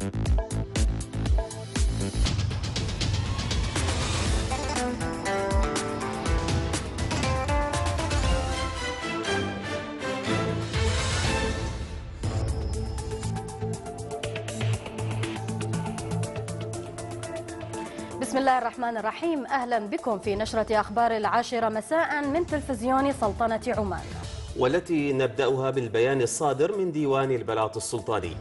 بسم الله الرحمن الرحيم أهلا بكم في نشرة أخبار العاشرة مساء من تلفزيون سلطنة عمان والتي نبدأها بالبيان الصادر من ديوان البلاط السلطاني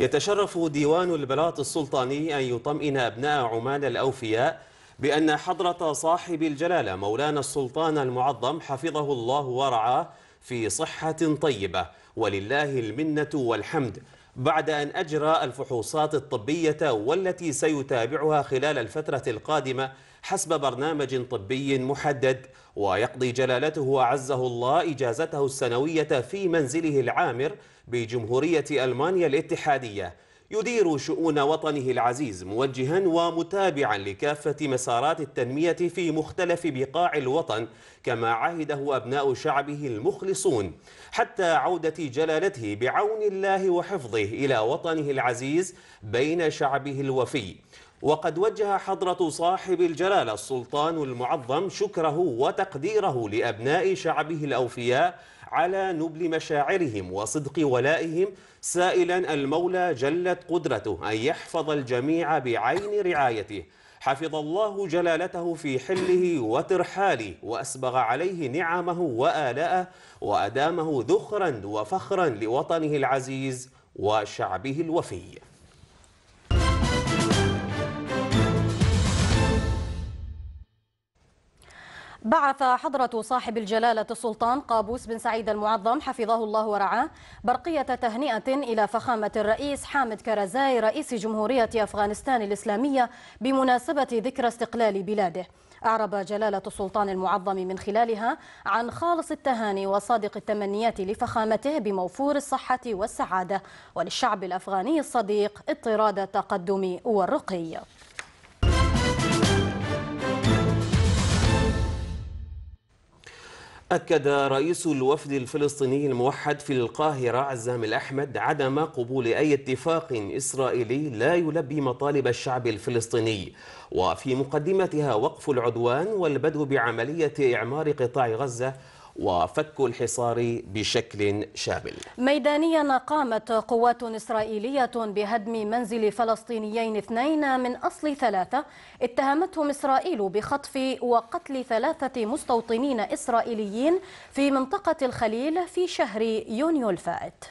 يتشرف ديوان البلاط السلطاني أن يطمئن أبناء عمان الأوفياء بأن حضرة صاحب الجلالة مولانا السلطان المعظم حفظه الله ورعاه في صحة طيبة ولله المنة والحمد بعد أن أجرى الفحوصات الطبية والتي سيتابعها خلال الفترة القادمة حسب برنامج طبي محدد ويقضي جلالته وعزه الله إجازته السنوية في منزله العامر بجمهورية ألمانيا الاتحادية يدير شؤون وطنه العزيز موجها ومتابعا لكافة مسارات التنمية في مختلف بقاع الوطن كما عهده أبناء شعبه المخلصون حتى عودة جلالته بعون الله وحفظه إلى وطنه العزيز بين شعبه الوفي وقد وجه حضرة صاحب الجلالة السلطان المعظم شكره وتقديره لأبناء شعبه الأوفياء على نبل مشاعرهم وصدق ولائهم سائلا المولى جلت قدرته أن يحفظ الجميع بعين رعايته حفظ الله جلالته في حله وترحاله وأسبغ عليه نعمه وآلاءه وأدامه ذخرا وفخرا لوطنه العزيز وشعبه الوفي بعث حضرة صاحب الجلالة السلطان قابوس بن سعيد المعظم حفظه الله ورعاه برقية تهنئة إلى فخامة الرئيس حامد كرزاي رئيس جمهورية أفغانستان الإسلامية بمناسبة ذكرى استقلال بلاده أعرب جلالة السلطان المعظم من خلالها عن خالص التهاني وصادق التمنيات لفخامته بموفور الصحة والسعادة وللشعب الأفغاني الصديق اضطراد التقدم والرقي أكد رئيس الوفد الفلسطيني الموحد في القاهرة عزام الأحمد عدم قبول أي اتفاق إسرائيلي لا يلبي مطالب الشعب الفلسطيني وفي مقدمتها وقف العدوان والبدء بعملية إعمار قطاع غزة وفك الحصار بشكل شامل ميدانيا قامت قوات إسرائيلية بهدم منزل فلسطينيين اثنين من أصل ثلاثة اتهمتهم إسرائيل بخطف وقتل ثلاثة مستوطنين إسرائيليين في منطقة الخليل في شهر يونيو الفائت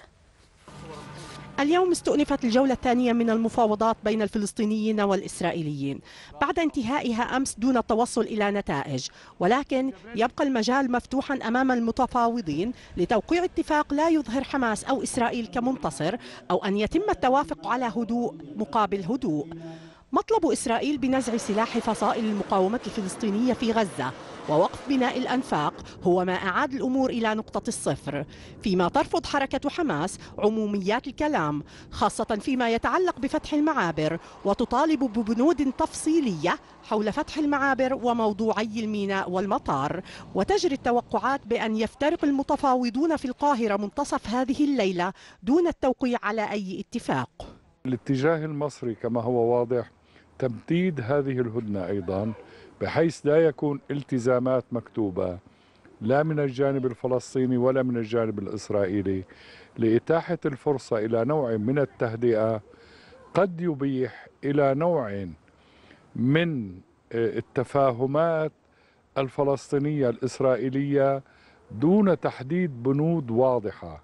اليوم استؤنفت الجولة الثانية من المفاوضات بين الفلسطينيين والإسرائيليين بعد انتهائها أمس دون التوصل إلى نتائج ولكن يبقى المجال مفتوحا أمام المتفاوضين لتوقيع اتفاق لا يظهر حماس أو إسرائيل كمنتصر أو أن يتم التوافق على هدوء مقابل هدوء مطلب إسرائيل بنزع سلاح فصائل المقاومة الفلسطينية في غزة ووقف بناء الأنفاق هو ما أعاد الأمور إلى نقطة الصفر فيما ترفض حركة حماس عموميات الكلام خاصة فيما يتعلق بفتح المعابر وتطالب ببنود تفصيلية حول فتح المعابر وموضوعي الميناء والمطار وتجري التوقعات بأن يفترق المتفاوضون في القاهرة منتصف هذه الليلة دون التوقيع على أي اتفاق الاتجاه المصري كما هو واضح تمديد هذه الهدنة أيضا بحيث لا يكون التزامات مكتوبة لا من الجانب الفلسطيني ولا من الجانب الإسرائيلي لإتاحة الفرصة إلى نوع من التهدئة قد يبيح إلى نوع من آه، التفاهمات الفلسطينية الإسرائيلية دون تحديد بنود واضحة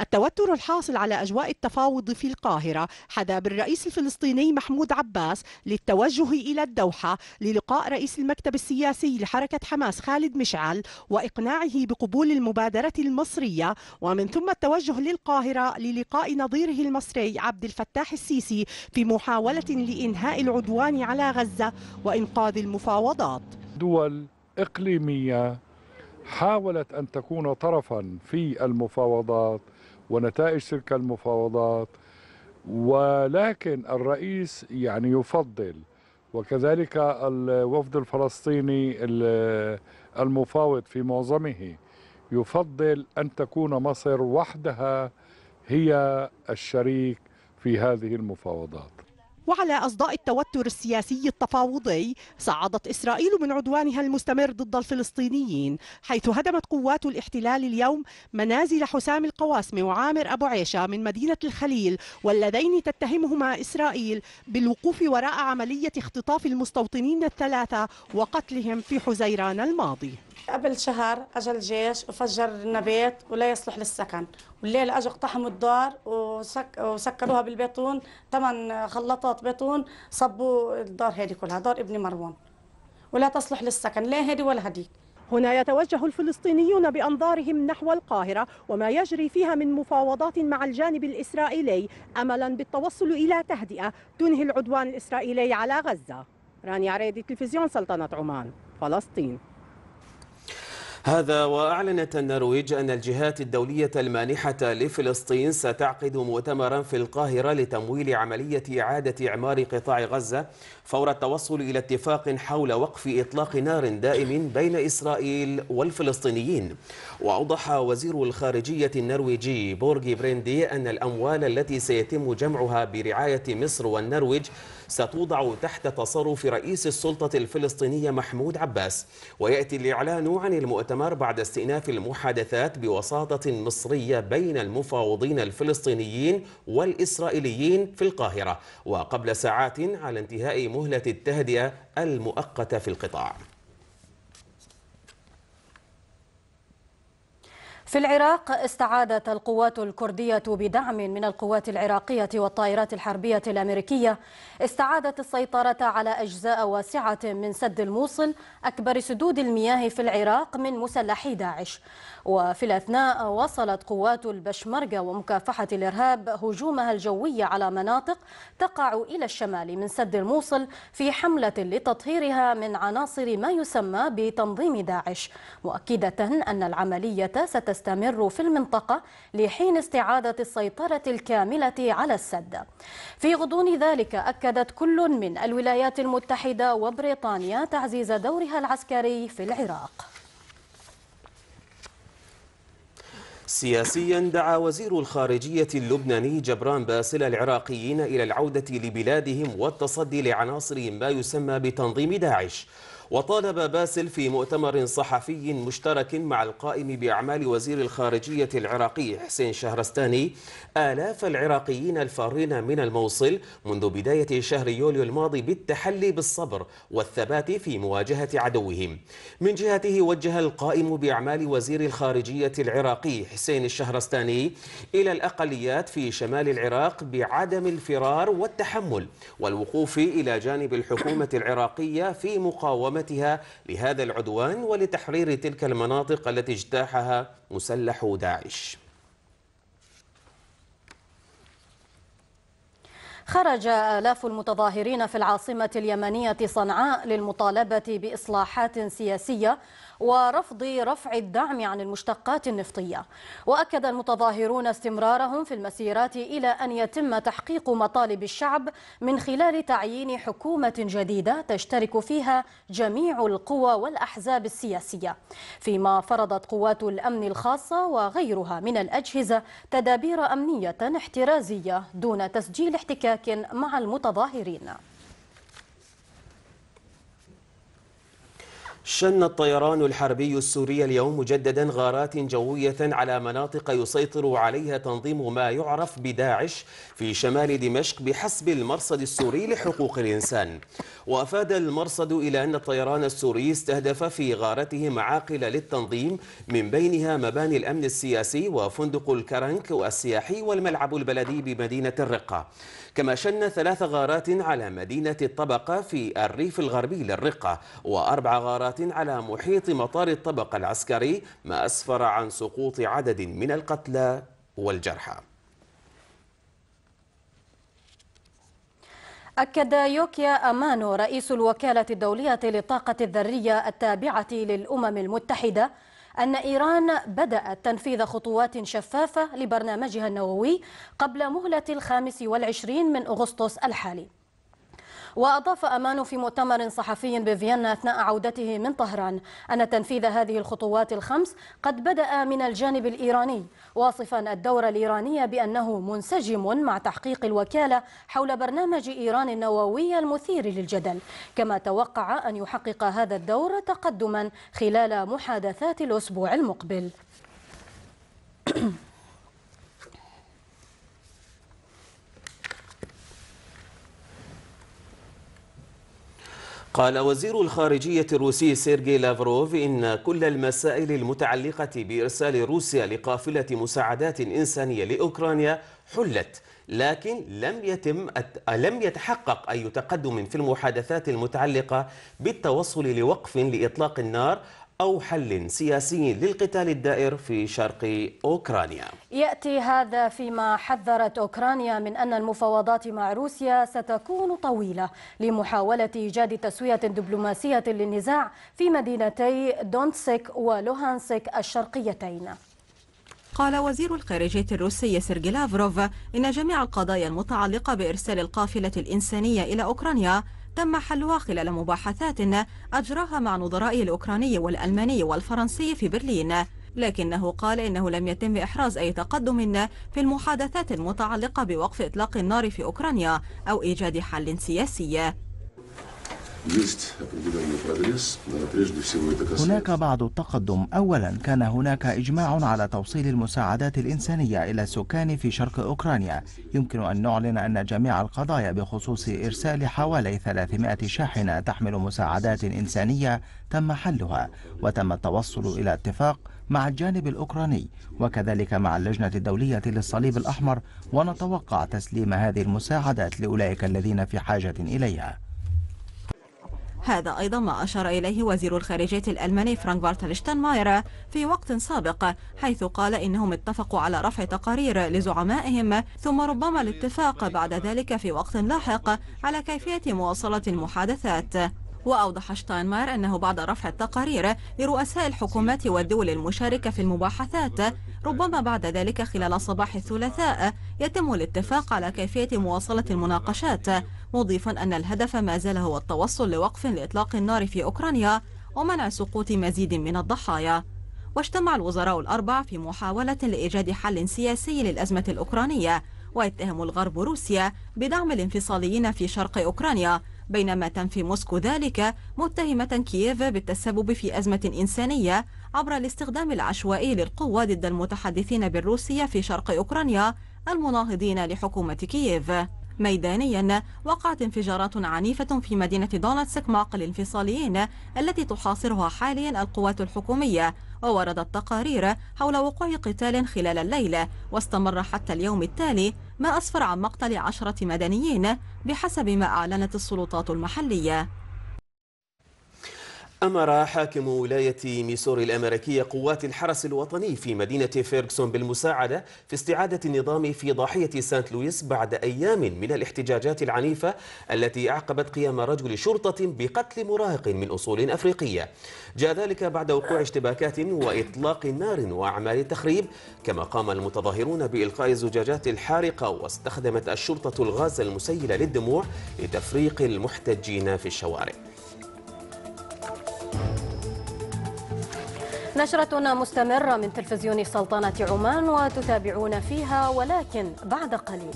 التوتر الحاصل على أجواء التفاوض في القاهرة حدا بالرئيس الفلسطيني محمود عباس للتوجه إلى الدوحة للقاء رئيس المكتب السياسي لحركة حماس خالد مشعل وإقناعه بقبول المبادرة المصرية ومن ثم التوجه للقاهرة للقاء نظيره المصري عبد الفتاح السيسي في محاولة لإنهاء العدوان على غزة وإنقاذ المفاوضات دول إقليمية حاولت أن تكون طرفا في المفاوضات ونتائج تلك المفاوضات ولكن الرئيس يعني يفضل وكذلك الوفد الفلسطيني المفاوض في معظمه يفضل أن تكون مصر وحدها هي الشريك في هذه المفاوضات وعلى أصداء التوتر السياسي التفاوضي صعدت إسرائيل من عدوانها المستمر ضد الفلسطينيين حيث هدمت قوات الاحتلال اليوم منازل حسام القواسم وعامر أبو عيشة من مدينة الخليل واللذين تتهمهما إسرائيل بالوقوف وراء عملية اختطاف المستوطنين الثلاثة وقتلهم في حزيران الماضي قبل شهر اجى الجيش وفجر النبات ولا يصلح للسكن والليل اجوا اقتحموا الدار وسك... وسكروها بالبيتون ثمان خلاطات بيتون صبوا الدار هذه كلها دار ابن مروان ولا تصلح للسكن لا هذه ولا هديك هنا يتوجه الفلسطينيون بأنظارهم نحو القاهرة وما يجري فيها من مفاوضات مع الجانب الإسرائيلي أملا بالتوصل إلى تهدئة تنهي العدوان الإسرائيلي على غزة راني عريدي تلفزيون سلطنة عمان فلسطين هذا وأعلنت النرويج أن الجهات الدولية المانحة لفلسطين ستعقد مؤتمرا في القاهرة لتمويل عملية إعادة إعمار قطاع غزة فور التوصل إلى اتفاق حول وقف إطلاق نار دائم بين إسرائيل والفلسطينيين وأوضح وزير الخارجية النرويجي بورغي بريندي أن الأموال التي سيتم جمعها برعاية مصر والنرويج ستوضع تحت تصرف رئيس السلطة الفلسطينية محمود عباس ويأتي الإعلان عن المؤتمر بعد استئناف المحادثات بوساطة مصرية بين المفاوضين الفلسطينيين والإسرائيليين في القاهرة وقبل ساعات على انتهاء مهلة التهدئة المؤقتة في القطاع في العراق استعادت القوات الكردية بدعم من القوات العراقية والطائرات الحربية الأمريكية استعادت السيطرة على أجزاء واسعة من سد الموصل أكبر سدود المياه في العراق من مسلحي داعش وفي الأثناء وصلت قوات البشمركة ومكافحة الإرهاب هجومها الجوي على مناطق تقع إلى الشمال من سد الموصل في حملة لتطهيرها من عناصر ما يسمى بتنظيم داعش مؤكدة أن العملية ستستمر في المنطقة لحين استعادة السيطرة الكاملة على السد في غضون ذلك أكدت كل من الولايات المتحدة وبريطانيا تعزيز دورها العسكري في العراق سياسيا دعا وزير الخارجية اللبناني جبران باسل العراقيين إلى العودة لبلادهم والتصدي لعناصر ما يسمى بتنظيم داعش وطالب باسل في مؤتمر صحفي مشترك مع القائم بأعمال وزير الخارجية العراقي حسين شهرستاني آلاف العراقيين الفارين من الموصل منذ بداية شهر يوليو الماضي بالتحلي بالصبر والثبات في مواجهة عدوهم من جهته وجه القائم بأعمال وزير الخارجية العراقي حسين الشهرستاني إلى الأقليات في شمال العراق بعدم الفرار والتحمل والوقوف إلى جانب الحكومة العراقية في مقاومة مقاومتها لهذا العدوان ولتحرير تلك المناطق التي اجتاحها مسلح داعش خرج آلاف المتظاهرين في العاصمة اليمنية صنعاء للمطالبة بإصلاحات سياسية ورفض رفع الدعم عن المشتقات النفطية وأكد المتظاهرون استمرارهم في المسيرات إلى أن يتم تحقيق مطالب الشعب من خلال تعيين حكومة جديدة تشترك فيها جميع القوى والأحزاب السياسية فيما فرضت قوات الأمن الخاصة وغيرها من الأجهزة تدابير أمنية احترازية دون تسجيل احتكاك مع المتظاهرين شن الطيران الحربي السوري اليوم مجددا غارات جوية على مناطق يسيطر عليها تنظيم ما يعرف بداعش في شمال دمشق بحسب المرصد السوري لحقوق الإنسان وأفاد المرصد إلى أن الطيران السوري استهدف في غارته معاقل للتنظيم من بينها مباني الأمن السياسي وفندق الكرنك والسياحي والملعب البلدي بمدينة الرقة كما شن ثلاث غارات على مدينة الطبقة في الريف الغربي للرقة وأربع غارات على محيط مطار الطبقة العسكري ما أسفر عن سقوط عدد من القتلى والجرحى أكد يوكيا أمانو رئيس الوكالة الدولية للطاقة الذرية التابعة للأمم المتحدة أن إيران بدأت تنفيذ خطوات شفافة لبرنامجها النووي قبل مهلة الخامس والعشرين من أغسطس الحالي وأضاف أمان في مؤتمر صحفي بفيينا أثناء عودته من طهران أن تنفيذ هذه الخطوات الخمس قد بدأ من الجانب الإيراني واصفا الدور الإيراني بأنه منسجم مع تحقيق الوكالة حول برنامج إيران النووي المثير للجدل كما توقع أن يحقق هذا الدور تقدما خلال محادثات الأسبوع المقبل قال وزير الخارجية الروسي سيرجي لافروف إن كل المسائل المتعلقة بإرسال روسيا لقافلة مساعدات إنسانية لأوكرانيا حلت لكن لم يتم لم يتحقق أي تقدم في المحادثات المتعلقة بالتوصل لوقف لإطلاق النار أو حل سياسي للقتال الدائر في شرق أوكرانيا يأتي هذا فيما حذرت أوكرانيا من أن المفاوضات مع روسيا ستكون طويلة لمحاولة إيجاد تسوية دبلوماسية للنزاع في مدينتي دونتسك ولوهانسك الشرقيتين قال وزير الخارجية الروسي سيرجي لافروف إن جميع القضايا المتعلقة بإرسال القافلة الإنسانية إلى أوكرانيا تم حلها خلال مباحثات أجراها مع نظرائه الأوكراني والألماني والفرنسي في برلين لكنه قال إنه لم يتم إحراز أي تقدم في المحادثات المتعلقة بوقف إطلاق النار في أوكرانيا أو إيجاد حل سياسي هناك بعض التقدم أولا كان هناك إجماع على توصيل المساعدات الإنسانية إلى السكان في شرق أوكرانيا يمكن أن نعلن أن جميع القضايا بخصوص إرسال حوالي 300 شاحنة تحمل مساعدات إنسانية تم حلها وتم التوصل إلى اتفاق مع الجانب الأوكراني وكذلك مع اللجنة الدولية للصليب الأحمر ونتوقع تسليم هذه المساعدات لأولئك الذين في حاجة إليها هذا أيضا ما أشار إليه وزير الخارجية الألماني فرانك فالتر شتنماير في وقت سابق حيث قال إنهم اتفقوا على رفع تقارير لزعمائهم ثم ربما الاتفاق بعد ذلك في وقت لاحق على كيفية مواصلة المحادثات وأوضح شتاينماير أنه بعد رفع التقارير لرؤساء الحكومات والدول المشاركة في المباحثات ربما بعد ذلك خلال صباح الثلاثاء يتم الاتفاق على كيفية مواصلة المناقشات مضيفا أن الهدف ما زال هو التوصل لوقف لإطلاق النار في أوكرانيا ومنع سقوط مزيد من الضحايا واجتمع الوزراء الأربع في محاولة لإيجاد حل سياسي للأزمة الأوكرانية ويتهم الغرب روسيا بدعم الانفصاليين في شرق أوكرانيا بينما تنفي موسكو ذلك متهمة كييف بالتسبب في أزمة إنسانية عبر الاستخدام العشوائي للقوة ضد المتحدثين بالروسية في شرق أوكرانيا المناهضين لحكومة كييف ميدانيا وقعت انفجارات عنيفة في مدينة دونتسك معقل الانفصاليين التي تحاصرها حاليا القوات الحكومية ووردت تقارير حول وقوع قتال خلال الليل واستمر حتى اليوم التالي ما أسفر عن مقتل عشرة مدنيين بحسب ما أعلنت السلطات المحلية أمر حاكم ولاية ميسوري الأمريكية قوات الحرس الوطني في مدينة فيرغسون بالمساعدة في استعادة النظام في ضاحية سانت لويس بعد أيام من الاحتجاجات العنيفة التي أعقبت قيام رجل شرطة بقتل مراهق من أصول أفريقية جاء ذلك بعد وقوع اشتباكات وإطلاق نار وأعمال تخريب كما قام المتظاهرون بإلقاء الزجاجات الحارقة واستخدمت الشرطة الغاز المسيل للدموع لتفريق المحتجين في الشوارع نشرتنا مستمرة من تلفزيون سلطنة عمان وتتابعون فيها ولكن بعد قليل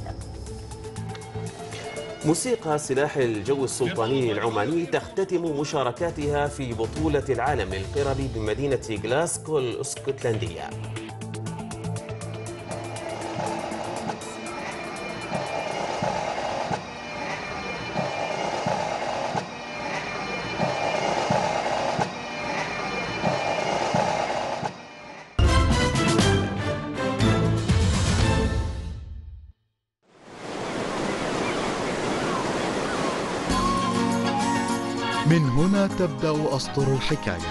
موسيقى سلاح الجو السلطاني العماني تختتم مشاركاتها في بطولة العالم للقرب بمدينة غلاسكو الاسكتلندية هنا تبدأ أسطر الحكاية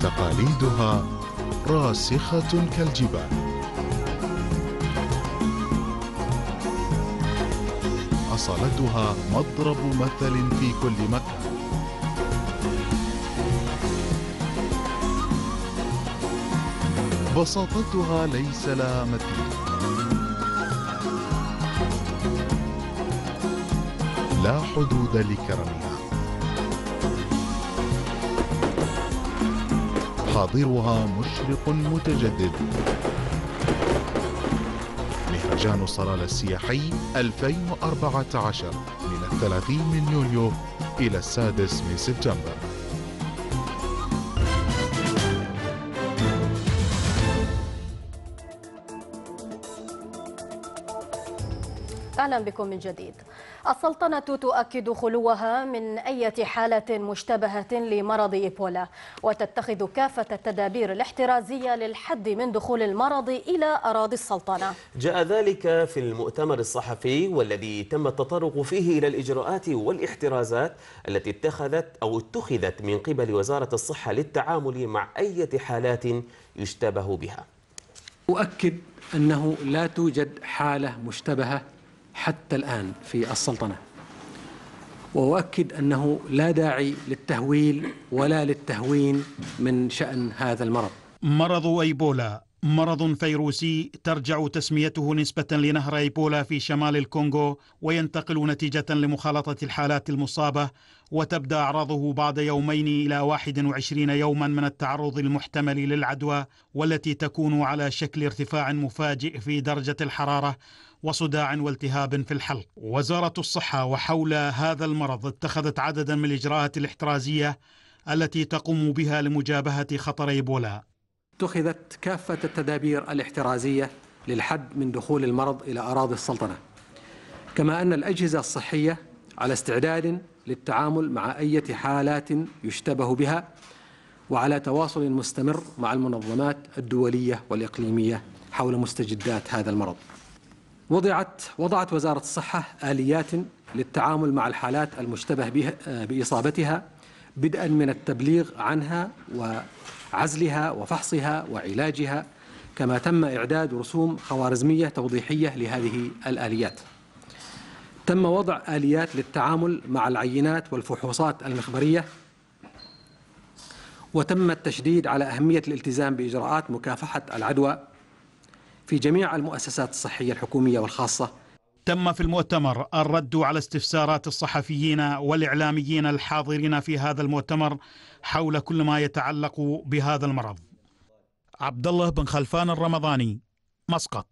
تقاليدها راسخة كالجبال أصالتها مضرب مثل في كل مكان بساطتها ليس لها مثيل حدود لكرمها حاضرها مشرق متجدد مهرجان صلالة السياحي 2014 من الثلاثين من يوليو إلى السادس من سبتمبر اهلا بكم من جديد السلطنة تؤكد خلوها من أي حالة مشتبهة لمرض إيبولا وتتخذ كافة التدابير الاحترازية للحد من دخول المرض إلى أراضي السلطنة جاء ذلك في المؤتمر الصحفي والذي تم التطرق فيه إلى الإجراءات والاحترازات التي اتخذت أو اتخذت من قبل وزارة الصحة للتعامل مع أي حالات يشتبه بها أؤكد أنه لا توجد حالة مشتبهة حتى الآن في السلطنة وأؤكد أنه لا داعي للتهويل ولا للتهوين من شأن هذا المرض مرض إيبولا مرض فيروسي ترجع تسميته نسبة لنهر إيبولا في شمال الكونغو وينتقل نتيجة لمخالطة الحالات المصابة وتبدأ أعراضه بعد يومين إلى 21 يوما من التعرض المحتمل للعدوى والتي تكون على شكل ارتفاع مفاجئ في درجة الحرارة وصداع والتهاب في الحلق وزارة الصحة وحول هذا المرض اتخذت عددا من الإجراءات الاحترازية التي تقوم بها لمجابهة خطر إيبولا اتخذت كافة التدابير الاحترازية للحد من دخول المرض إلى أراضي السلطنة كما أن الأجهزة الصحية على استعداد للتعامل مع أي حالات يشتبه بها وعلى تواصل مستمر مع المنظمات الدولية والإقليمية حول مستجدات هذا المرض وضعت وضعت وزارة الصحة آليات للتعامل مع الحالات المشتبه بها بإصابتها بدءا من التبليغ عنها وعزلها وفحصها وعلاجها كما تم إعداد رسوم خوارزمية توضيحية لهذه الآليات تم وضع آليات للتعامل مع العينات والفحوصات المخبرية وتم التشديد على أهمية الالتزام بإجراءات مكافحة العدوى في جميع المؤسسات الصحية الحكومية والخاصة تم في المؤتمر الرد على استفسارات الصحفيين والإعلاميين الحاضرين في هذا المؤتمر حول كل ما يتعلق بهذا المرض عبد الله بن خلفان الرمضاني مسقط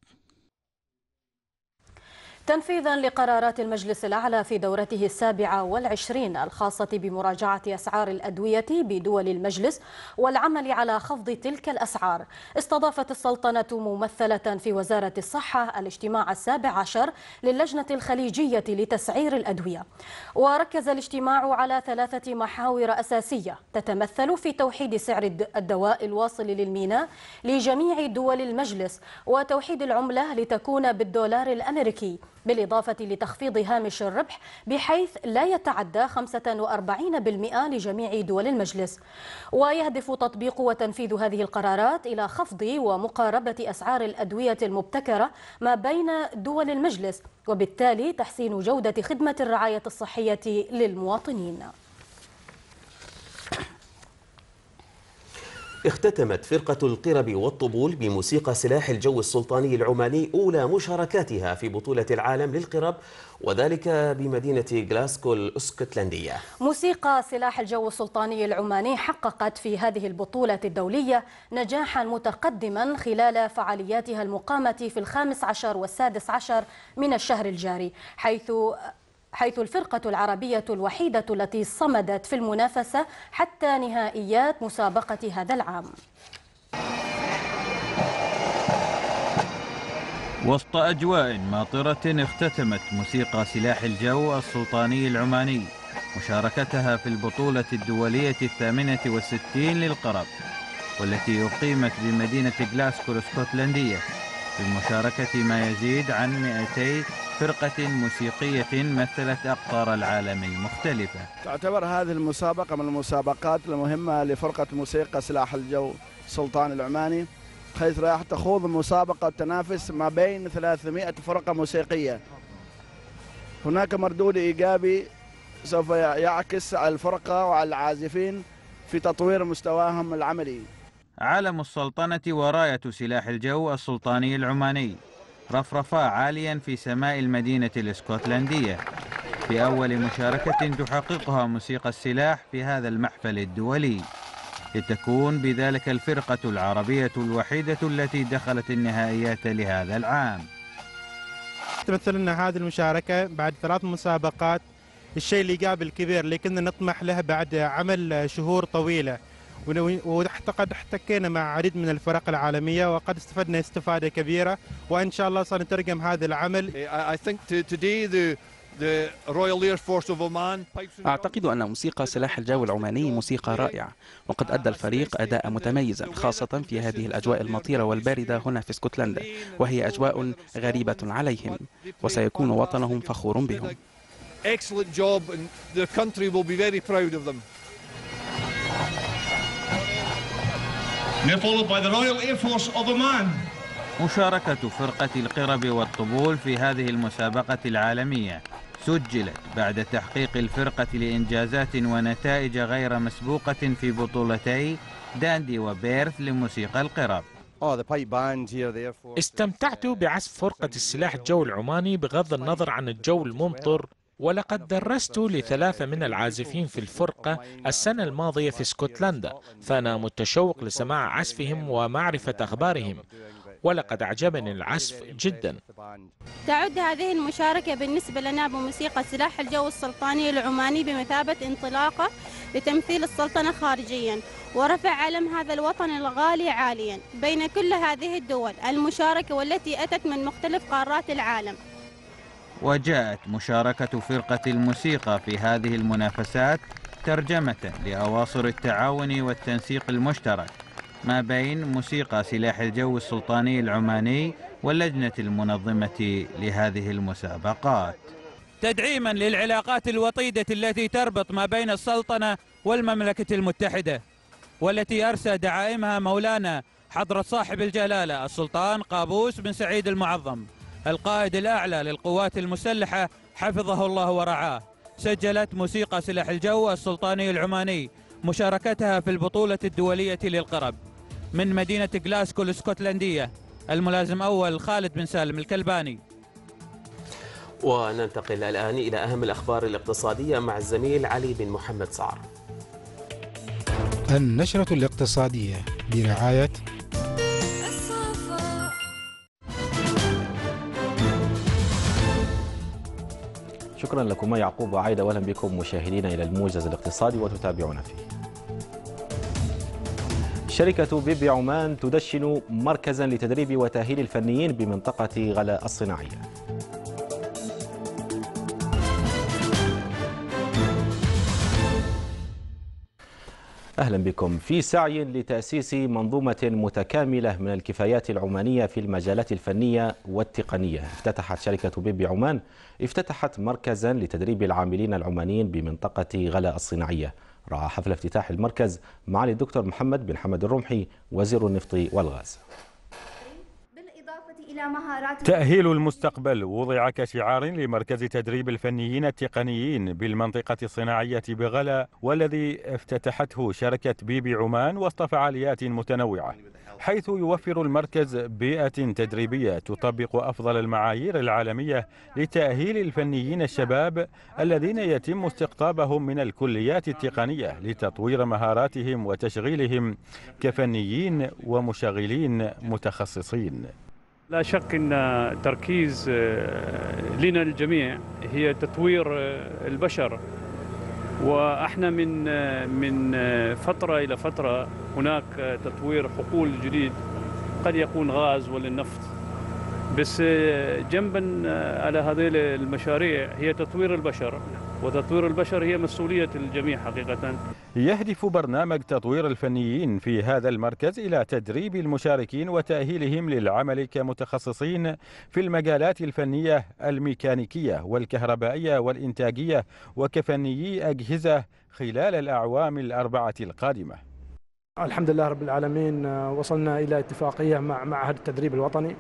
تنفيذا لقرارات المجلس الأعلى في دورته السابعة والعشرين الخاصة بمراجعة أسعار الأدوية بدول المجلس والعمل على خفض تلك الأسعار استضافت السلطنة ممثلة في وزارة الصحة الاجتماع السابع عشر للجنة الخليجية لتسعير الأدوية وركز الاجتماع على ثلاثة محاور أساسية تتمثل في توحيد سعر الدواء الواصل للميناء لجميع دول المجلس وتوحيد العملة لتكون بالدولار الأمريكي بالإضافة لتخفيض هامش الربح بحيث لا يتعدى 45% لجميع دول المجلس ويهدف تطبيق وتنفيذ هذه القرارات إلى خفض ومقاربة أسعار الأدوية المبتكرة ما بين دول المجلس وبالتالي تحسين جودة خدمة الرعاية الصحية للمواطنين اختتمت فرقة القرب والطبول بموسيقى سلاح الجو السلطاني العماني أولى مشاركاتها في بطولة العالم للقرب وذلك بمدينة غلاسكو الاسكتلندية موسيقى سلاح الجو السلطاني العماني حققت في هذه البطولة الدولية نجاحا متقدما خلال فعالياتها المقامة في الخامس عشر والسادس عشر من الشهر الجاري حيث حيث الفرقة العربية الوحيدة التي صمدت في المنافسة حتى نهائيات مسابقة هذا العام وسط أجواء ماطرة اختتمت موسيقى سلاح الجو السلطاني العماني مشاركتها في البطولة الدولية الثامنة والستين للقرب والتي أقيمت بمدينة جلاسكو الاسكتلندية بمشاركة ما يزيد عن 200 فرقة موسيقية مثلت أقطار العالم المختلفة تعتبر هذه المسابقة من المسابقات المهمة لفرقة موسيقى سلاح الجو سلطان العماني حيث راح تخوض مسابقة تنافس ما بين 300 فرقة موسيقية هناك مردود إيجابي سوف يعكس على الفرقة وعلى العازفين في تطوير مستواهم العملي عالم السلطنة وراية سلاح الجو السلطاني العماني رفرفا عاليا في سماء المدينة الاسكتلندية في أول مشاركة تحققها موسيقى السلاح في هذا المحفل الدولي لتكون بذلك الفرقة العربية الوحيدة التي دخلت النهائيات لهذا العام تمثل لنا هذه المشاركة بعد ثلاث مسابقات الشيء اللي قابل كبير اللي كنا نطمح له بعد عمل شهور طويلة قد احتكينا مع عديد من الفرق العالمية وقد استفدنا استفادة كبيرة وإن شاء الله سنترجم هذا العمل أعتقد أن موسيقى سلاح الجو العماني موسيقى رائعة وقد أدى الفريق أداء متميزا خاصة في هذه الأجواء المطيرة والباردة هنا في اسكتلندا وهي أجواء غريبة عليهم وسيكون وطنهم فخور بهم Excellent job and the country will be very proud of them. مشاركة فرقة القرب والطبول في هذه المسابقة العالمية سجلت بعد تحقيق الفرقة لإنجازات ونتائج غير مسبوقة في بطولتي داندي وبيرث لموسيقى القرب oh, استمتعت بعزف فرقة السلاح الجو العماني بغض النظر عن الجو الممطر ولقد درست لثلاثة من العازفين في الفرقة السنة الماضية في اسكتلندا فأنا متشوق لسماع عزفهم ومعرفة أخبارهم ولقد أعجبني العزف جدا تعد هذه المشاركة بالنسبة لنا بموسيقى سلاح الجو السلطاني العماني بمثابة انطلاقة لتمثيل السلطنة خارجيا ورفع علم هذا الوطن الغالي عاليا بين كل هذه الدول المشاركة والتي أتت من مختلف قارات العالم وجاءت مشاركة فرقة الموسيقى في هذه المنافسات ترجمة لأواصر التعاون والتنسيق المشترك ما بين موسيقى سلاح الجو السلطاني العماني واللجنة المنظمة لهذه المسابقات تدعيما للعلاقات الوطيدة التي تربط ما بين السلطنة والمملكة المتحدة والتي أرسى دعائمها مولانا حضرة صاحب الجلالة السلطان قابوس بن سعيد المعظم القائد الأعلى للقوات المسلحة حفظه الله ورعاه سجلت موسيقى سلاح الجو السلطاني العماني مشاركتها في البطولة الدولية للقرب من مدينة جلاسكو الاسكتلندية الملازم أول خالد بن سالم الكلباني وننتقل الآن إلى أهم الأخبار الاقتصادية مع الزميل علي بن محمد سعر النشرة الاقتصادية برعاية شكرا لكم يعقوب وعايدة أهلا بكم مشاهدينا إلى الموجز الاقتصادي وتتابعونا فيه شركة بيبي عمان تدشن مركزا لتدريب وتأهيل الفنيين بمنطقة غلاء الصناعية أهلا بكم في سعي لتأسيس منظومة متكاملة من الكفايات العمانية في المجالات الفنية والتقنية افتتحت شركة بيبي عمان افتتحت مركزا لتدريب العاملين العمانيين بمنطقة غلا الصناعية رعى حفل افتتاح المركز معالي الدكتور محمد بن حمد الرمحي وزير النفط والغاز إلى مهارات تأهيل المستقبل وضع كشعار لمركز تدريب الفنيين التقنيين بالمنطقة الصناعية بغلا والذي افتتحته شركة بيبي عمان وسط فعاليات متنوعة حيث يوفر المركز بيئة تدريبية تطبق أفضل المعايير العالمية لتأهيل الفنيين الشباب الذين يتم استقطابهم من الكليات التقنية لتطوير مهاراتهم وتشغيلهم كفنيين ومشغلين متخصصين لا شك ان تركيز آه، لنا الجميع هي تطوير آه، البشر واحنا من آه، من فتره الى فتره هناك تطوير حقول جديد قد يكون غاز ولا النفط بس جنبا على هذه المشاريع هي تطوير البشر وتطوير البشر هي مسؤولية الجميع حقيقة يهدف برنامج تطوير الفنيين في هذا المركز إلى تدريب المشاركين وتأهيلهم للعمل كمتخصصين في المجالات الفنية الميكانيكية والكهربائية والإنتاجية وكفنيي أجهزة خلال الأعوام الأربعة القادمة الحمد لله رب العالمين آه، وصلنا إلى اتفاقية مع معهد التدريب الوطني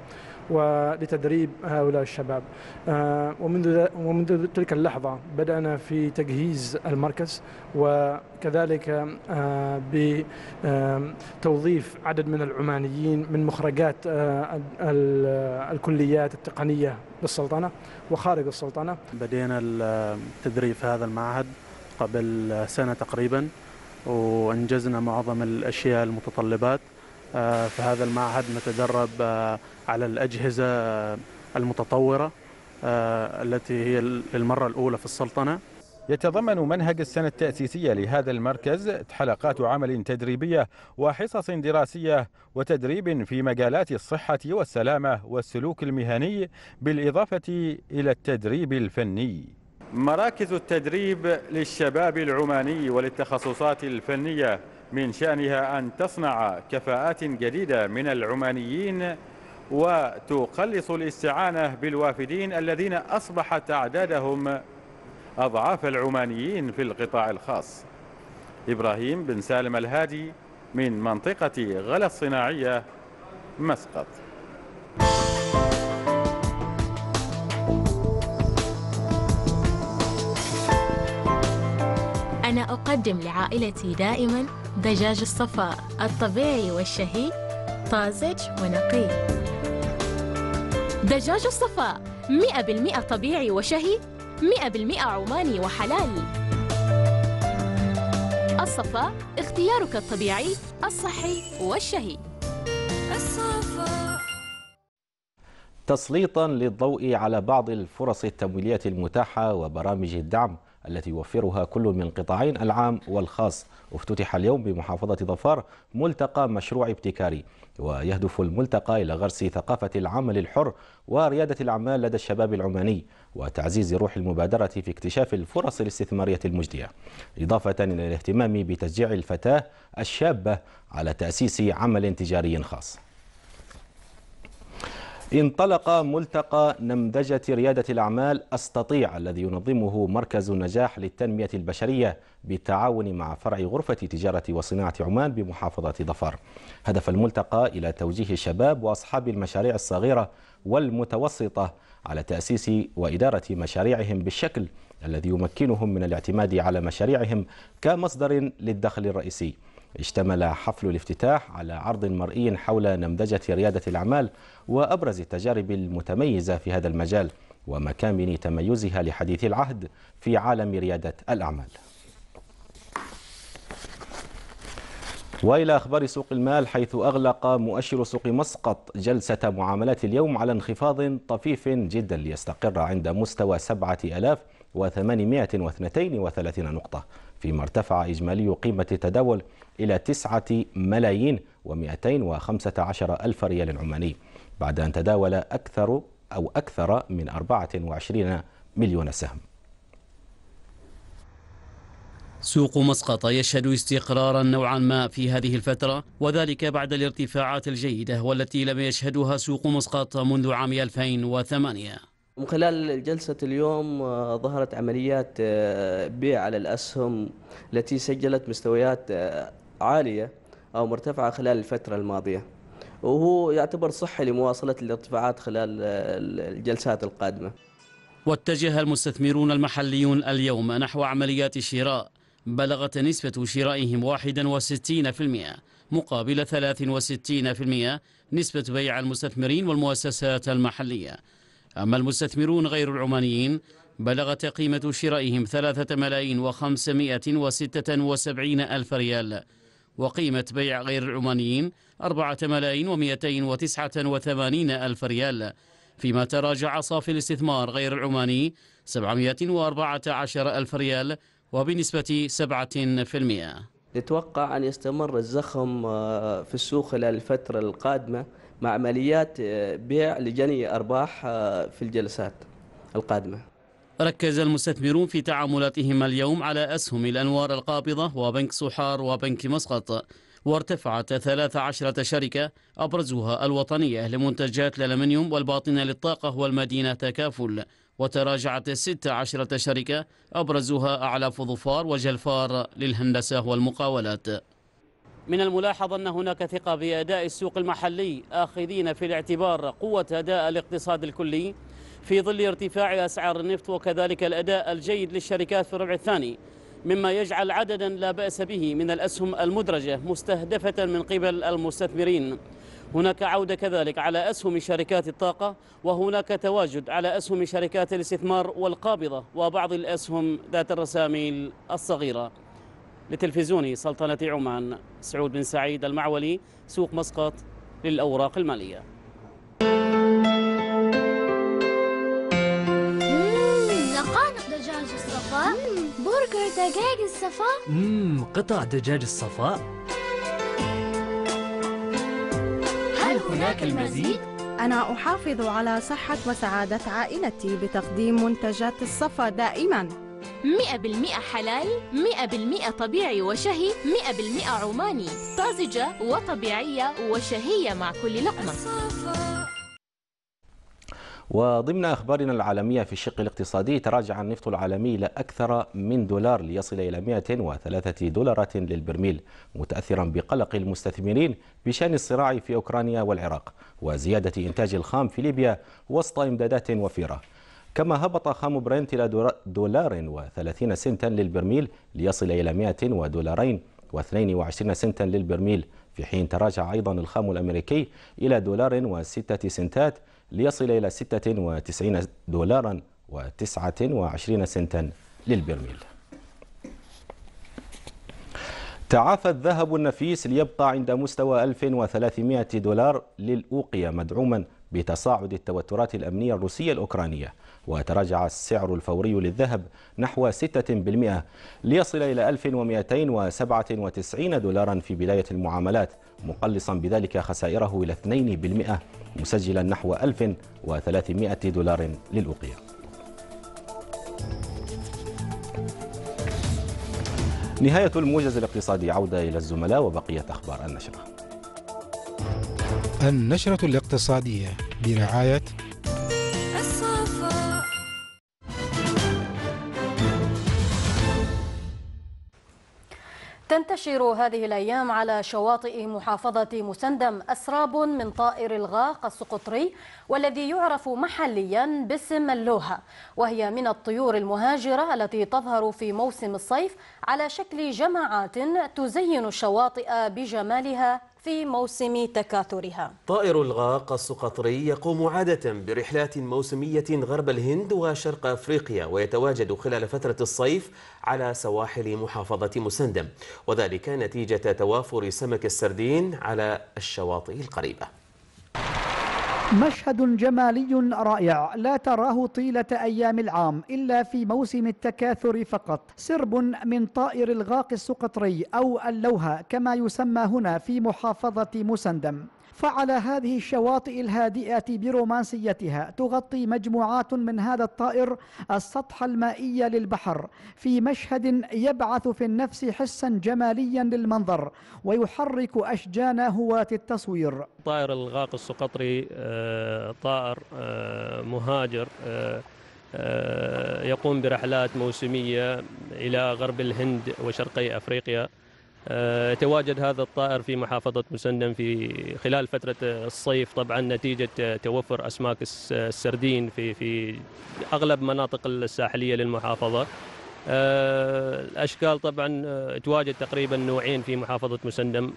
ولتدريب هؤلاء الشباب آه، ومنذ ومنذ تلك اللحظة بدأنا في تجهيز المركز وكذلك آه، بتوظيف آه، عدد من العمانيين من مخرجات الكليات التقنية بالسلطنة وخارج السلطنة بدينا التدريب في هذا المعهد قبل سنة تقريبا وأنجزنا معظم الأشياء المتطلبات آه، في هذا المعهد نتدرب آه، على الأجهزة آه، المتطورة التي هي للمرة الأولى في السلطنة يتضمن منهج السنة التأسيسية لهذا المركز حلقات عمل تدريبية وحصص دراسية وتدريب في مجالات الصحة والسلامة والسلوك المهني بالإضافة إلى التدريب الفني مراكز التدريب للشباب العماني وللتخصصات الفنية من شأنها أن تصنع كفاءات جديدة من العمانيين وتقلص الاستعانة بالوافدين الذين أصبحت أعدادهم أضعاف العمانيين في القطاع الخاص إبراهيم بن سالم الهادي من منطقة غلا الصناعية مسقط أنا أقدم لعائلتي دائماً دجاج الصفاء الطبيعي والشهي طازج ونقي دجاج الصفاء 100% طبيعي وشهي 100% عماني وحلال الصفاء اختيارك الطبيعي الصحي والشهي الصفاء تسليطا للضوء على بعض الفرص التمويلية المتاحة وبرامج الدعم التي يوفرها كل من قطاعين العام والخاص افتتح اليوم بمحافظة ظفار ملتقى مشروع ابتكاري ويهدف الملتقى إلى غرس ثقافة العمل الحر وريادة الأعمال لدى الشباب العماني وتعزيز روح المبادرة في اكتشاف الفرص الاستثمارية المجدية إضافة إلى الاهتمام بتشجيع الفتاة الشابة على تأسيس عمل تجاري خاص انطلق ملتقى نمذجة ريادة الأعمال أستطيع الذي ينظمه مركز نجاح للتنمية البشرية بالتعاون مع فرع غرفة تجارة وصناعة عمان بمحافظة ظفار هدف الملتقى إلى توجيه الشباب وأصحاب المشاريع الصغيرة والمتوسطة على تأسيس وإدارة مشاريعهم بالشكل الذي يمكنهم من الاعتماد على مشاريعهم كمصدر للدخل الرئيسي اشتمل حفل الافتتاح على عرض مرئي حول نمذجة ريادة الأعمال وأبرز التجارب المتميزة في هذا المجال ومكامن تميزها لحديث العهد في عالم ريادة الأعمال وإلى أخبار سوق المال حيث أغلق مؤشر سوق مسقط جلسة معاملات اليوم على انخفاض طفيف جدا ليستقر عند مستوى 7832 نقطة فيما ارتفع إجمالي قيمة التداول إلى 9 ملايين و215 ألف ريال عماني بعد أن تداول أكثر أو أكثر من 24 مليون سهم سوق مسقط يشهد استقرارا نوعا ما في هذه الفترة وذلك بعد الارتفاعات الجيدة والتي لم يشهدها سوق مسقط منذ عام 2008 من خلال جلسة اليوم آه، ظهرت عمليات آه، بيع على الأسهم التي سجلت مستويات آه، عالية أو مرتفعة خلال الفترة الماضية وهو يعتبر صحي لمواصلة الارتفاعات خلال الجلسات القادمة واتجه المستثمرون المحليون اليوم نحو عمليات شراء بلغت نسبة شرائهم 61% مقابل 63% نسبة بيع المستثمرين والمؤسسات المحلية أما المستثمرون غير العمانيين بلغت قيمة شرائهم ثلاثة ملايين وخمسمائة وستة وسبعين ألف ريال وقيمة بيع غير العمانيين أربعة ملايين ومئتين وتسعة وثمانين ألف ريال فيما تراجع صافي الاستثمار غير العماني عشر ألف ريال وبنسبة 7% نتوقع أن يستمر الزخم آه، في السوق خلال الفترة القادمة مع عمليات آه، بيع لجني أرباح آه، في الجلسات القادمة ركز المستثمرون في تعاملاتهم اليوم على أسهم الأنوار القابضة وبنك صحار وبنك مسقط وارتفعت 13 شركة أبرزها الوطنية لمنتجات الألمنيوم والباطنة للطاقة والمدينة تكافل وتراجعت 16 شركة أبرزها أعلاف ظفار وجلفار للهندسة والمقاولات من الملاحظ أن هناك ثقة بأداء السوق المحلي آخذين في الاعتبار قوة أداء الاقتصاد الكلي في ظل ارتفاع أسعار النفط وكذلك الأداء الجيد للشركات في الربع الثاني مما يجعل عددا لا بأس به من الأسهم المدرجة مستهدفة من قبل المستثمرين هناك عودة كذلك على أسهم شركات الطاقة وهناك تواجد على أسهم شركات الاستثمار والقابضة وبعض الأسهم ذات الرساميل الصغيرة لتلفزيون سلطنة عمان سعود بن سعيد المعولي سوق مسقط للأوراق المالية دجاج الصفاء برجر دجاج الصفاء مم قطع دجاج الصفاء هل هناك المزيد؟ أنا أحافظ على صحة وسعادة عائلتي بتقديم منتجات الصفا دائماً مئة بالمئة حلال مئة بالمئة طبيعي وشهي مئة بالمئة عماني طازجة وطبيعية وشهية مع كل لقمة وضمن أخبارنا العالمية في الشق الاقتصادي تراجع النفط العالمي إلى أكثر من دولار ليصل إلى 103 دولارات للبرميل متأثرا بقلق المستثمرين بشأن الصراع في أوكرانيا والعراق وزيادة إنتاج الخام في ليبيا وسط إمدادات وفيرة كما هبط خام برنت إلى دولار و30 سنتا للبرميل ليصل إلى 100 ودولارين و22 سنتا للبرميل في حين تراجع أيضا الخام الأمريكي إلى دولار وستة سنتات ليصل إلى 96 دولارا و29 سنتا للبرميل تعافى الذهب النفيس ليبقى عند مستوى 1300 دولار للأوقية مدعوما بتصاعد التوترات الأمنية الروسية الأوكرانية وتراجع السعر الفوري للذهب نحو 6% ليصل إلى 1297 دولارا في بداية المعاملات مقلصا بذلك خسائره إلى 2% مسجلا نحو 1300 دولار للأوقية نهاية الموجز الاقتصادي عودة إلى الزملاء وبقية أخبار النشرة النشرة الاقتصادية برعاية الصفا تنتشر هذه الأيام على شواطئ محافظة مسندم أسراب من طائر الغاق السقطري والذي يعرف محليا باسم اللوهة وهي من الطيور المهاجرة التي تظهر في موسم الصيف على شكل جماعات تزين الشواطئ بجمالها في موسم تكاثرها طائر الغاق السقطري يقوم عادة برحلات موسمية غرب الهند وشرق أفريقيا ويتواجد خلال فترة الصيف على سواحل محافظة مسندم وذلك نتيجة توافر سمك السردين على الشواطئ القريبة مشهد جمالي رائع لا تراه طيلة أيام العام إلا في موسم التكاثر فقط سرب من طائر الغاق السقطري أو اللوهة كما يسمى هنا في محافظة مسندم فعلى هذه الشواطئ الهادئة برومانسيتها تغطي مجموعات من هذا الطائر السطح المائي للبحر في مشهد يبعث في النفس حسا جماليا للمنظر ويحرك أشجان هواة التصوير طائر الغاق السقطري آه، طائر آه، مهاجر آه، يقوم برحلات موسمية إلى غرب الهند وشرقي أفريقيا آه، تواجد هذا الطائر في محافظة مسندم في خلال فترة الصيف طبعا نتيجة توفر أسماك السردين في في أغلب مناطق الساحلية للمحافظة آه، الأشكال طبعا آه، تواجد تقريبا نوعين في محافظة مسندم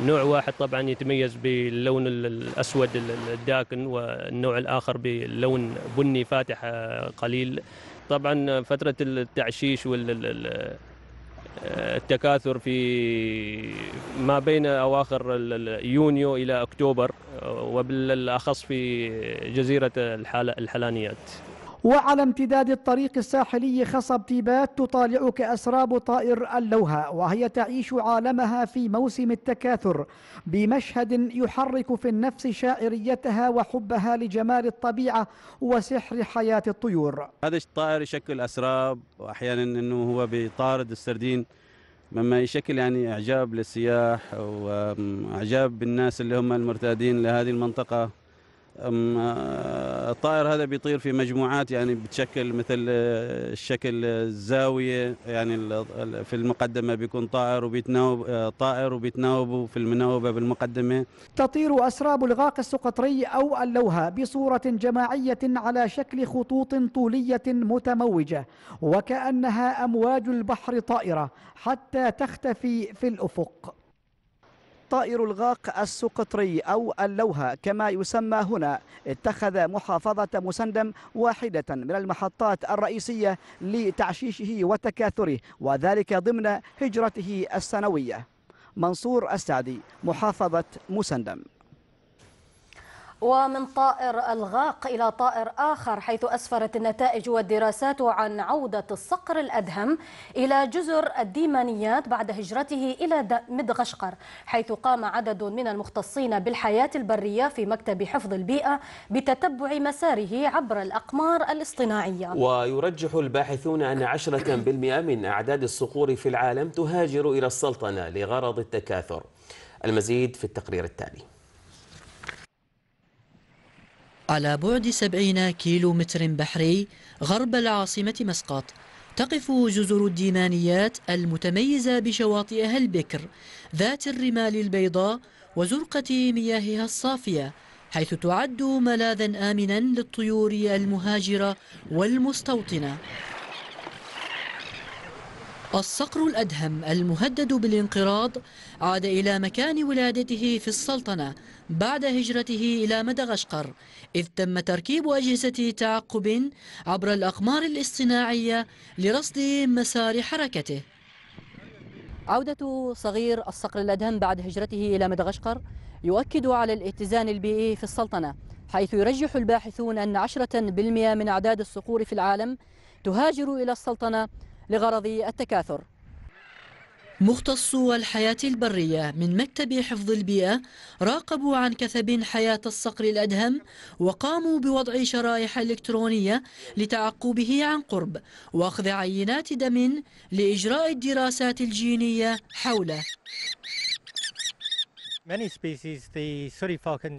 نوع واحد طبعا يتميز باللون الأسود الداكن والنوع الآخر باللون بني فاتح قليل طبعا فترة التعشيش وال آه، التكاثر في ما بين اواخر يونيو الى اكتوبر آه، وبالاخص في جزيره الحلانيات وعلى امتداد الطريق الساحلي خصب تيبات تطالعك أسراب طائر اللوهة وهي تعيش عالمها في موسم التكاثر بمشهد يحرك في النفس شاعريتها وحبها لجمال الطبيعة وسحر حياة الطيور هذا الطائر يشكل أسراب وأحيانا أنه هو بيطارد السردين مما يشكل يعني إعجاب للسياح وإعجاب بالناس اللي هم المرتادين لهذه المنطقة آه، الطائر هذا بيطير في مجموعات يعني بتشكل مثل الشكل آه، الزاويه يعني في المقدمه بيكون طائر وبيتناوب آه، طائر وبيتناوبوا في المناوبه بالمقدمه تطير اسراب الغاق السقطري او اللوهه بصوره جماعيه على شكل خطوط طوليه متموجه وكانها امواج البحر طائره حتى تختفي في الافق طائر الغاق السقطري أو اللوهة كما يسمى هنا اتخذ محافظة مسندم واحدة من المحطات الرئيسية لتعشيشه وتكاثره وذلك ضمن هجرته السنوية منصور السعدي محافظة مسندم ومن طائر الغاق إلى طائر آخر حيث أسفرت النتائج والدراسات عن عودة الصقر الأدهم إلى جزر الديمانيات بعد هجرته إلى مدغشقر حيث قام عدد من المختصين بالحياة البرية في مكتب حفظ البيئة بتتبع مساره عبر الأقمار الاصطناعية ويرجح الباحثون أن 10% من أعداد الصقور في العالم تهاجر إلى السلطنة لغرض التكاثر المزيد في التقرير التالي على بعد 70 كيلو متر بحري غرب العاصمة مسقط تقف جزر الديمانيات المتميزة بشواطئها البكر ذات الرمال البيضاء وزرقة مياهها الصافية حيث تعد ملاذا آمنا للطيور المهاجرة والمستوطنة الصقر الأدهم المهدد بالانقراض عاد إلى مكان ولادته في السلطنة بعد هجرته إلى مدغشقر إذ تم تركيب أجهزة تعقب عبر الأقمار الاصطناعية لرصد مسار حركته عودة صغير الصقر الأدهم بعد هجرته إلى مدغشقر يؤكد على الاتزان البيئي في السلطنة حيث يرجح الباحثون أن 10% من أعداد الصقور في العالم تهاجر إلى السلطنة لغرض التكاثر مختصو الحياة البرية من مكتب حفظ البيئة راقبوا عن كثب حياة الصقر الأدهم وقاموا بوضع شرائح إلكترونية لتعقبه عن قرب وأخذ عينات دم لإجراء الدراسات الجينية حوله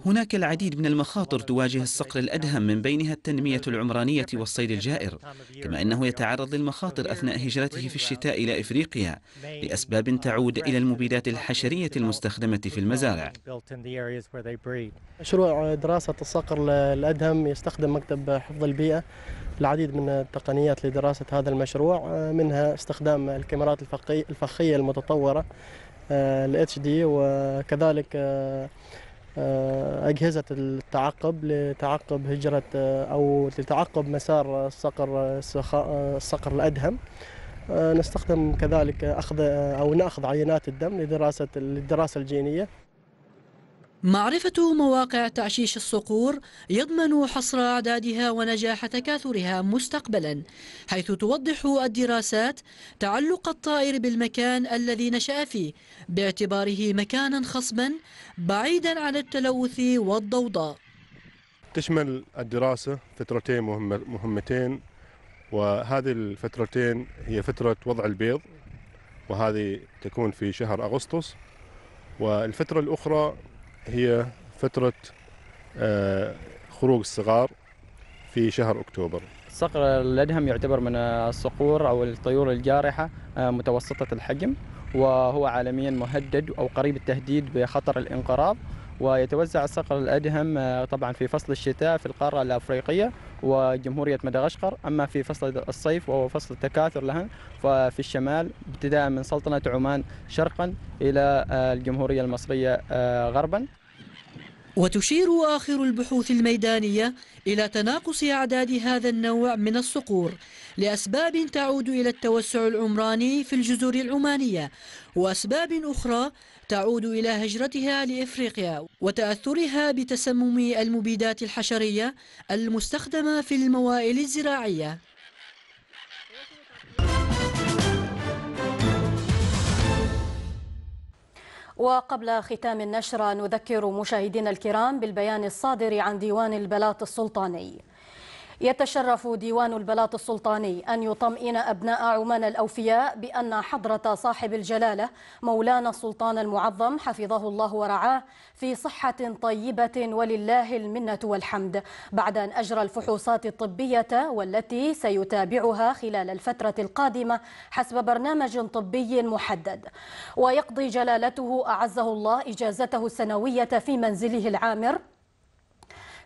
هناك العديد من المخاطر تواجه الصقر الأدهم من بينها التنمية العمرانية والصيد الجائر كما أنه يتعرض للمخاطر أثناء هجرته في الشتاء إلى إفريقيا لأسباب تعود إلى المبيدات الحشرية المستخدمة في المزارع مشروع دراسة الصقر الأدهم يستخدم مكتب حفظ البيئة العديد من التقنيات لدراسة هذا المشروع آه، منها استخدام الكاميرات الفخية المتطورة آه، الاتش دي وكذلك آه، آه، أجهزة التعقب لتعقب هجرة أو لتعقب مسار الصقر الصقر الأدهم نستخدم كذلك أخذ أو نأخذ عينات الدم لدراسة الدراسة الجينية معرفة مواقع تعشيش الصقور يضمن حصر أعدادها ونجاح تكاثرها مستقبلا حيث توضح الدراسات تعلق الطائر بالمكان الذي نشأ فيه باعتباره مكانا خصبا بعيدا عن التلوث والضوضاء تشمل الدراسة فترتين مهمتين وهذه الفترتين هي فترة وضع البيض وهذه تكون في شهر أغسطس والفترة الأخرى هي فترة آه، خروج الصغار في شهر أكتوبر صقر الأدهم يعتبر من الصقور أو الطيور الجارحة آه، متوسطة الحجم وهو عالميا مهدد أو قريب التهديد بخطر الانقراض ويتوزع الصقر الأدهم آه، طبعا في فصل الشتاء في القارة الأفريقية وجمهورية مدغشقر أما في فصل الصيف وهو فصل التكاثر لها ففي الشمال ابتداء من سلطنة عمان شرقا إلى آه، الجمهورية المصرية آه، غربا وتشير آخر البحوث الميدانية إلى تناقص أعداد هذا النوع من الصقور لأسباب تعود إلى التوسع العمراني في الجزر العمانية وأسباب أخرى تعود إلى هجرتها لإفريقيا وتأثرها بتسمم المبيدات الحشرية المستخدمة في الموائل الزراعية وقبل ختام النشرة نذكر مشاهدينا الكرام بالبيان الصادر عن ديوان البلاط السلطاني يتشرف ديوان البلاط السلطاني أن يطمئن أبناء عمان الأوفياء بأن حضرة صاحب الجلالة مولانا السلطان المعظم حفظه الله ورعاه في صحة طيبة ولله المنة والحمد بعد أن أجرى الفحوصات الطبية والتي سيتابعها خلال الفترة القادمة حسب برنامج طبي محدد ويقضي جلالته أعزه الله إجازته السنوية في منزله العامر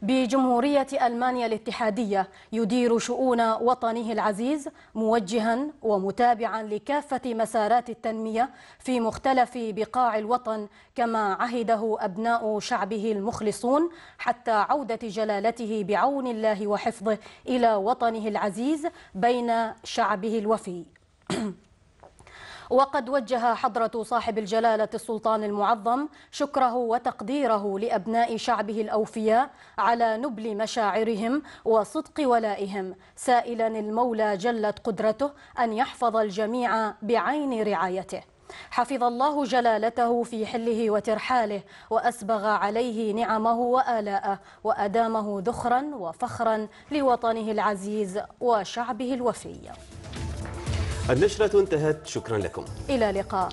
بجمهورية ألمانيا الاتحادية يدير شؤون وطنه العزيز موجها ومتابعا لكافة مسارات التنمية في مختلف بقاع الوطن كما عهده أبناء شعبه المخلصون حتى عودة جلالته بعون الله وحفظه إلى وطنه العزيز بين شعبه الوفي وقد وجه حضرة صاحب الجلالة السلطان المعظم شكره وتقديره لأبناء شعبه الأوفياء على نبل مشاعرهم وصدق ولائهم سائلا المولى جلت قدرته أن يحفظ الجميع بعين رعايته حفظ الله جلالته في حله وترحاله وأسبغ عليه نعمه وآلاءه وأدامه ذخرا وفخرا لوطنه العزيز وشعبه الوفي النشرة انتهت شكرا لكم إلى اللقاء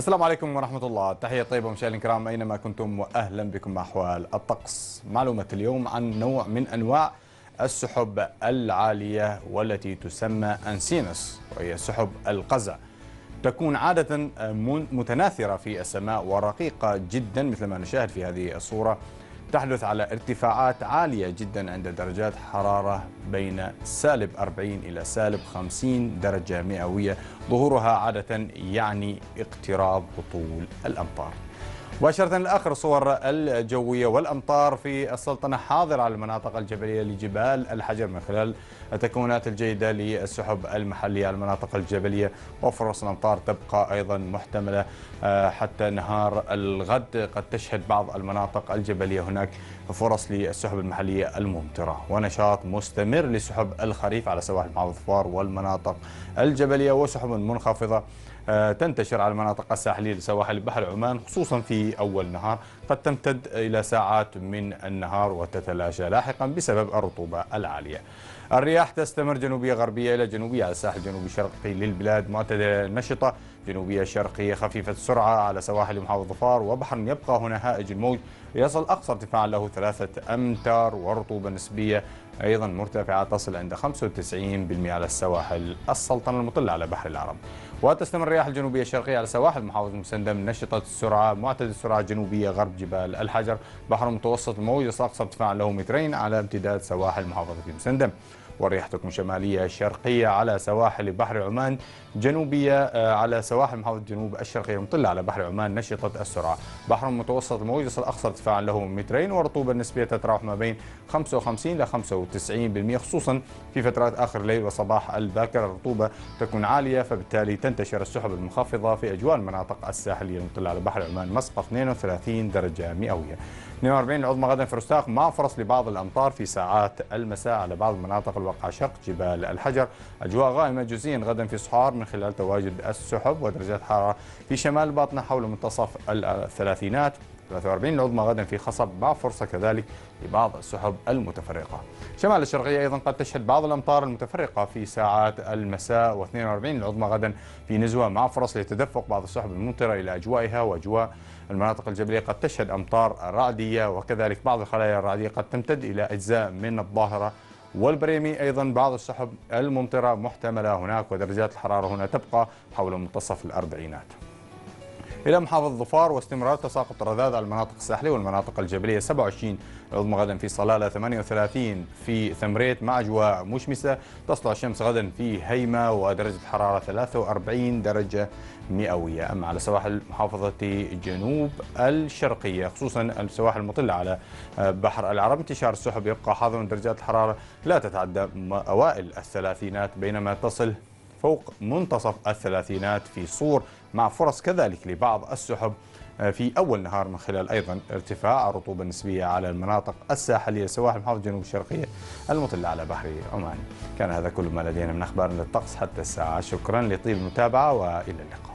السلام عليكم ورحمة الله تحية طيبة مشاهدينا الكرام أينما كنتم وأهلا بكم أحوال الطقس معلومة اليوم عن نوع من أنواع السحب العالية والتي تسمى أنسينس وهي سحب القزع تكون عادة متناثرة في السماء ورقيقة جدا مثل ما نشاهد في هذه الصورة تحدث على ارتفاعات عالية جدا عند درجات حرارة بين سالب 40 إلى سالب 50 درجة مئوية ظهورها عادة يعني اقتراب هطول الأمطار مباشرة الآخر صور الجوية والأمطار في السلطنة حاضرة على المناطق الجبلية لجبال الحجر من خلال التكونات الجيدة للسحب المحلية على المناطق الجبلية وفرص الأمطار تبقى أيضا محتملة آه، حتى نهار الغد قد تشهد بعض المناطق الجبلية هناك فرص للسحب المحلية الممطرة ونشاط مستمر لسحب الخريف على سواحل محافظة فار والمناطق الجبلية وسحب منخفضة آه، تنتشر على المناطق الساحلية لسواحل بحر عمان خصوصا في أول نهار قد تمتد إلى ساعات من النهار وتتلاشى لاحقا بسبب الرطوبة العالية الرياح تستمر جنوبية غربية إلى جنوبية على الساحل الجنوبي شرقي للبلاد معتدلة النشطة جنوبية شرقية خفيفة السرعة على سواحل محافظة ظفار وبحر يبقى هنا هائج الموج يصل أقصى ارتفاع له ثلاثة أمتار ورطوبة نسبية أيضا مرتفعة تصل عند 95% على السواحل السلطنة المطلة على بحر العرب وتستمر الرياح الجنوبية الشرقية على سواحل محافظة مسندم نشطة السرعة معتدل السرعة الجنوبية غرب جبال الحجر بحر متوسط الموج يصل أقصى ارتفاع له مترين على امتداد سواحل محافظة مسندم والرياح تكون شمالية شرقية على سواحل بحر عمان جنوبية آه، على سواحل محافظة جنوب الشرقية مطلة على بحر عمان نشطة السرعة بحر متوسط الموج يصل أقصى ارتفاعا له مترين والرطوبة النسبية تتراوح ما بين 55 إلى 95% خصوصا في فترات آخر الليل وصباح الباكر الرطوبة تكون عالية فبالتالي تنتشر السحب المنخفضة في أجواء المناطق الساحلية المطلة على بحر عمان مسقط 32 درجة مئوية 42 العظمى غدا في رستاق مع فرص لبعض الأمطار في ساعات المساء على بعض مناطق الواقعه شرق جبال الحجر أجواء غائمة جزئيا غدا في صحار من خلال تواجد السحب ودرجات حرارة في شمال باطنة حول منتصف الثلاثينات 43 العظمى غدا في خصب مع فرصة كذلك لبعض السحب المتفرقة شمال الشرقية أيضا قد تشهد بعض الأمطار المتفرقة في ساعات المساء و42 العظمى غدا في نزوة مع فرص لتدفق بعض السحب الممطرة إلى أجوائها وأجواء المناطق الجبلية قد تشهد أمطار رعدية وكذلك بعض الخلايا الرعدية قد تمتد إلى أجزاء من الظاهرة والبريمي أيضا بعض السحب الممطرة محتملة هناك ودرجات الحرارة هنا تبقى حول منتصف الأربعينات إلى محافظة ظفار واستمرار تساقط الرذاذ على المناطق الساحلية والمناطق الجبلية 27 عظمى غدا في صلالة 38 في ثمريت مع أجواء مشمسة تصل الشمس غدا في هيمة ودرجة حرارة 43 درجة مئوية أما على سواحل محافظة جنوب الشرقية خصوصا السواحل المطلة على آه، بحر العرب انتشار السحب يبقى حاضر من درجات الحرارة لا تتعدى أوائل الثلاثينات بينما تصل فوق منتصف الثلاثينات في صور مع فرص كذلك لبعض السحب آه، في أول نهار من خلال أيضا ارتفاع الرطوبة النسبية على المناطق الساحلية سواحل محافظة جنوب الشرقية المطلة على بحر عمان كان هذا كل ما لدينا من أخبار للطقس حتى الساعة شكرا لطيب المتابعة وإلى اللقاء